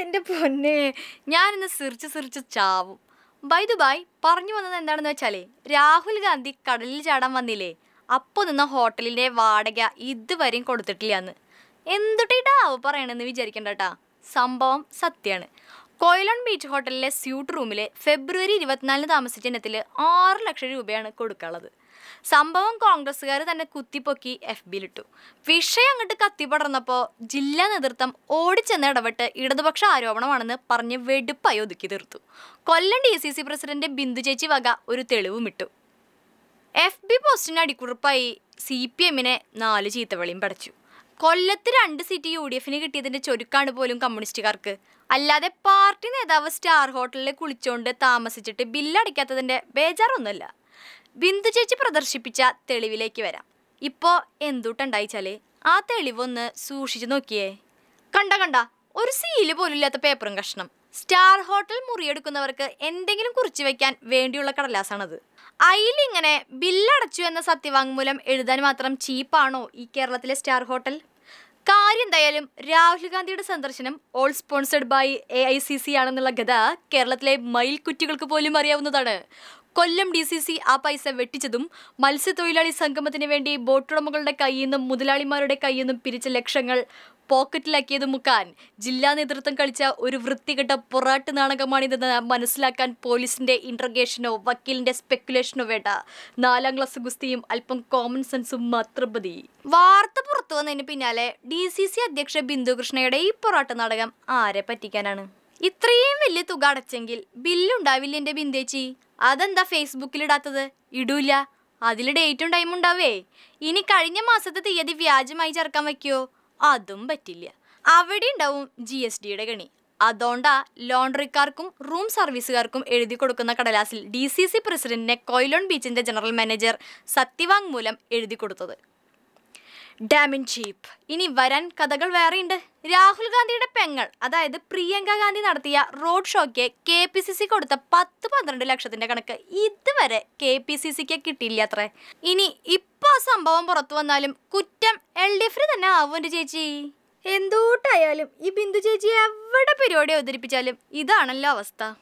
എൻ്റെ പൊന്നെ ഞാനിന്ന് സിറിച്ച് സിറിച്ച് ചാവും ബൈ പറഞ്ഞു വന്നത് എന്താണെന്ന് വെച്ചാൽ രാഹുൽ ഗാന്ധി കടലിൽ ചാടാൻ വന്നില്ലേ അപ്പോൾ നിന്ന ഹോട്ടലിൻ്റെ വാടക ഇതുവരെയും കൊടുത്തിട്ടില്ല എന്ന് എന്തുട്ടേട്ടാവും പറയണമെന്ന് വിചാരിക്കണ്ട കേട്ടാ സംഭവം സത്യമാണ് കൊയിലോൺ ബീച്ച് ഹോട്ടലിലെ സ്യൂട്ട് റൂമിൽ ഫെബ്രുവരി ഇരുപത്തിനാലിന് താമസിച്ച ഇനത്തിൽ ആറ് ലക്ഷം രൂപയാണ് കൊടുക്കാനുള്ളത് സംഭവം കോൺഗ്രസ്സുകാർ തന്നെ കുത്തിപ്പൊക്കി എഫ് ബിയിലിട്ടു വിഷയം അങ്ങോട്ട് കത്തിപ്പടർന്നപ്പോൾ ജില്ലാ നേതൃത്വം ഓടിച്ചെന്ന് ഇടപെട്ട് ഇടതുപക്ഷ ആരോപണമാണെന്ന് പറഞ്ഞ് വെടുപ്പായി ഒതുക്കി തീർത്തു Kollam D C C president Bindu ചേച്ചി വക ഒരു തെളിവും ഇട്ടു എഫ് ബി പോസ്റ്റിന് അടിക്കുറിപ്പായി സി പി എമ്മിനെ നാല് ചീത്തവെളിയും പടച്ചു കൊല്ലത്ത് രണ്ട് സീറ്റ് യു ഡി എഫിന് കിട്ടിയതിന്റെ ചൊരുക്കാണ് പോലും കമ്മ്യൂണിസ്റ്റുകാർക്ക് അല്ലാതെ പാർട്ടി നേതാവ് സ്റ്റാർ ഹോട്ടലിൽ കുളിച്ചുകൊണ്ട് താമസിച്ചിട്ട് ബില്ലടയ്ക്കാത്തതിന്റെ ബേജാറൊന്നുമല്ല ബിന്ദു ചേച്ചി പ്രദർശിപ്പിച്ച തെളിവിലേക്ക് വരാം ഇപ്പോ എന്തുട്ടുണ്ടായിച്ചാല് ആ തെളിവൊന്ന് സൂക്ഷിച്ചു നോക്കിയേ കണ്ട കണ്ട ഒരു സീല് പോലും ഇല്ലാത്ത പേപ്പറും കഷ്ണം സ്റ്റാർ ഹോട്ടൽ മുറിയെടുക്കുന്നവർക്ക് എന്തെങ്കിലും കുറിച്ചു വെക്കാൻ വേണ്ടിയുള്ള കടലാസാണത് അയിലിങ്ങനെ ബില്ലടച്ചു എന്ന സത്യവാങ്മൂലം എഴുതാൻ മാത്രം ചീപ്പാണോ ഈ കേരളത്തിലെ സ്റ്റാർ ഹോട്ടൽ കാര്യം എന്തായാലും രാഹുൽ ഗാന്ധിയുടെ സന്ദർശനം all sponsored by A I C C ആണെന്നുള്ള ഗത കേരളത്തിലെ മയിൽക്കുറ്റികൾക്ക് പോലും അറിയാവുന്നതാണ് കൊല്ലം ഡി സി സി ആ പൈസ വെട്ടിച്ചതും മത്സ്യത്തൊഴിലാളി സംഗമത്തിന് വേണ്ടി ബോട്ടുടമകളുടെ കയ്യിൽ നിന്നും മുതലാളിമാരുടെ കയ്യിൽ നിന്നും പിരിച്ച ലക്ഷങ്ങൾ പോക്കറ്റിലാക്കിയത് മുക്കാൻ ജില്ലാ നേതൃത്വം കളിച്ച ഒരു വൃത്തികെട്ട പൊറാട്ട് നാണകമാണിതെന്ന് മനസ്സിലാക്കാൻ പോലീസിന്റെ ഇന്റർഗേഷനോ വക്കീലിന്റെ സ്പെക്കുലേഷനോ വേണ്ട നാലാം ക്ലാസ് ഗുസ്തിയും അല്പം കോമൺ സെൻസും മാത്രം മതി വാർത്ത പുറത്തു വന്നതിന് പിന്നാലെ ഡി സി സി അധ്യക്ഷ ബിന്ദുകൃഷ്ണയുടെ ഈ പൊറാട്ട നാടകം ആരെ പറ്റിക്കാനാണ് ഇത്രയും വലിയ തുക അടച്ചെങ്കിൽ ബില്ലുണ്ടാവില്ല എന്റെ ബിന്ദേച്ചി അതെന്താ ഫേസ്ബുക്കിൽ ഇടാത്തത് ഇടൂല അതിൽ ഡേറ്റും ടൈമും ഉണ്ടാവേ ഇനി കഴിഞ്ഞ മാസത്തെ തീയതി വ്യാജമായി ചേർക്കാൻ വയ്ക്കുമോ അതും പറ്റില്ല അവിടെ ഉണ്ടാവും ജി എസ് ഡിയുടെ ഗണി അതോണ്ടാ ലോണ്ടറിക്കാർക്കും റൂം സർവീസുകാർക്കും എഴുതി കൊടുക്കുന്ന കടലാസിൽ ഡി സി സി പ്രസിഡന്റിനെ കൊയിലോൺ ബീച്ചിന്റെ ജനറൽ മാനേജർ മൂലം എഴുതി കൊടുത്തത് ഡാമിൻ ചീപ്പ് ഇനി വരാൻ കഥകൾ വേറെയുണ്ട് രാഹുൽ ഗാന്ധിയുടെ പെങ്ങൾ അതായത് പ്രിയങ്ക ഗാന്ധി നടത്തിയ റോഡ് ഷോയ്ക്ക് കെ പി സി സി കൊടുത്ത പത്ത് പന്ത്രണ്ട് ലക്ഷത്തിന്റെ കണക്ക് ഇതുവരെ കെ പി സി സിക്ക് കിട്ടിയില്ല അത്രേ ഇനി ഇപ്പോൾ സംഭവം പുറത്തു വന്നാലും കുറ്റം എൽ ഡി എഫിന് തന്നെ ആവുമല്ലോ ചേച്ചി എന്തൂട്ടായാലും ഈ ബിന്ദു ചേച്ചി എവിടെ പരിപാടി അവതരിപ്പിച്ചാലും ഇതാണല്ലോ അവസ്ഥ